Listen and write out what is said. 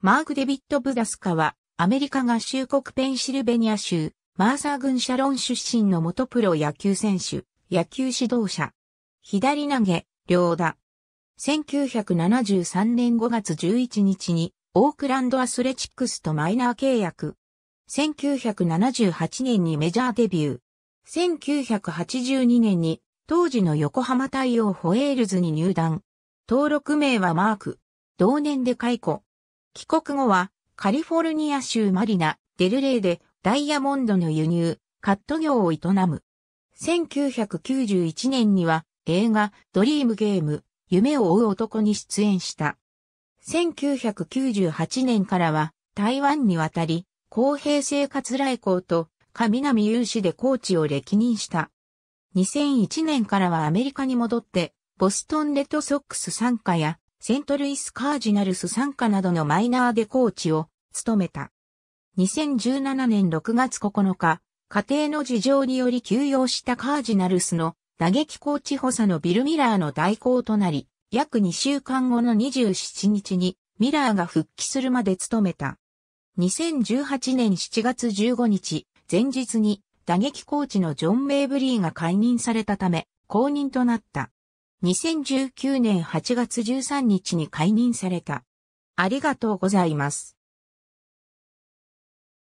マーク・デビット・ブダスカは、アメリカ合衆国ペンシルベニア州、マーサー郡シャロン出身の元プロ野球選手、野球指導者。左投げ、両打。1973年5月11日に、オークランドアスレチックスとマイナー契約。1978年にメジャーデビュー。1982年に当時の横浜太陽ホエールズに入団。登録名はマーク。同年で解雇。帰国後は、カリフォルニア州マリナ、デルレイでダイヤモンドの輸入、カット業を営む。1991年には映画ドリームゲーム夢を追う男に出演した。1998年からは台湾に渡り公平生活来校と上南有志でコーチを歴任した。2001年からはアメリカに戻ってボストンレッドソックス参加やセントルイス・カージナルス参加などのマイナーでコーチを務めた。2017年6月9日、家庭の事情により休養したカージナルスの打撃コーチ補佐のビル・ミラーの代行となり、約2週間後の27日にミラーが復帰するまで務めた。2018年7月15日、前日に打撃コーチのジョン・メイブリーが解任されたため、公認となった。2019年8月13日に解任された。ありがとうございます。